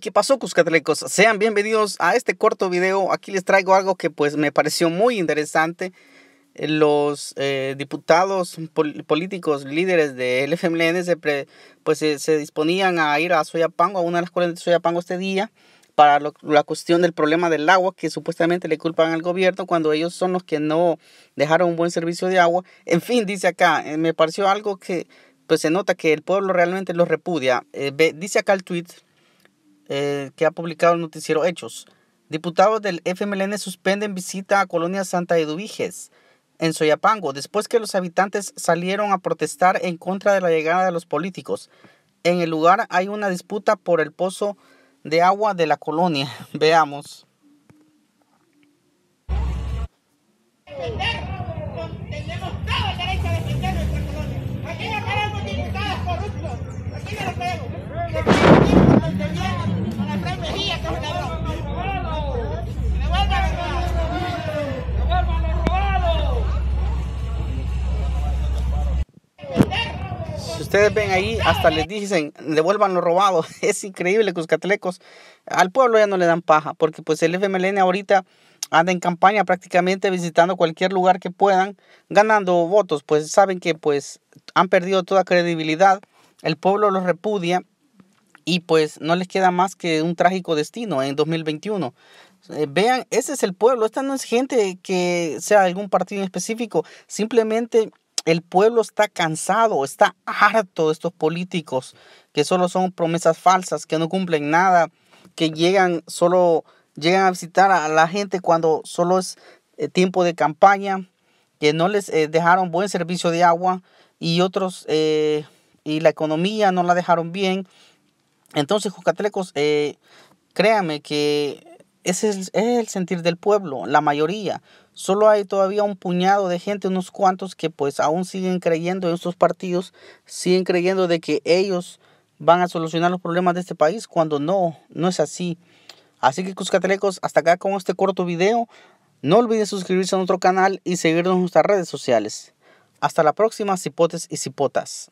¿Qué pasó Cuscatlecos? Sean bienvenidos a este corto video. Aquí les traigo algo que pues me pareció muy interesante. Eh, los eh, diputados políticos líderes del FMLN se, pues, se, disponían a ir a Soyapango, a una de las escuelas de Soyapango este día, para la cuestión del problema del agua que supuestamente le culpan al gobierno cuando ellos son los que no dejaron un buen servicio de agua. En fin, dice acá, eh, me pareció algo que pues se nota que el pueblo realmente los repudia. dice acá el tweet eh, que ha publicado el noticiero Hechos. Diputados del FMLN suspenden visita a Colonia Santa Eduviges en Soyapango después que los habitantes salieron a protestar en contra de la llegada de los políticos. En el lugar hay una disputa por el pozo de agua de la colonia. Veamos. ustedes ven ahí, hasta les dicen, devuelvan lo robado. Es increíble que los catalecos al pueblo ya no le dan paja, porque pues el FMLN ahorita anda en campaña prácticamente visitando cualquier lugar que puedan, ganando votos, pues saben que pues han perdido toda credibilidad, el pueblo los repudia y pues no les queda más que un trágico destino en 2021. Eh, vean, ese es el pueblo, esta no es gente que sea de algún partido en específico, simplemente el pueblo está cansado, está harto de estos políticos que solo son promesas falsas, que no cumplen nada, que llegan solo llegan a visitar a la gente cuando solo es eh, tiempo de campaña, que no les eh, dejaron buen servicio de agua y otros eh, y la economía no la dejaron bien. Entonces, Jucatlecos, créame que ese es, el sentir del pueblo, la mayoría. Solo hay todavía un puñado de gente, unos cuantos que pues aún siguen creyendo en estos partidos, siguen creyendo de que ellos van a solucionar los problemas de este país cuando no, no es así. Así que Cuscatelecos, hasta acá con este corto video. No olviden suscribirse a nuestro canal y seguirnos en nuestras redes sociales. Hasta la próxima, cipotes y cipotas.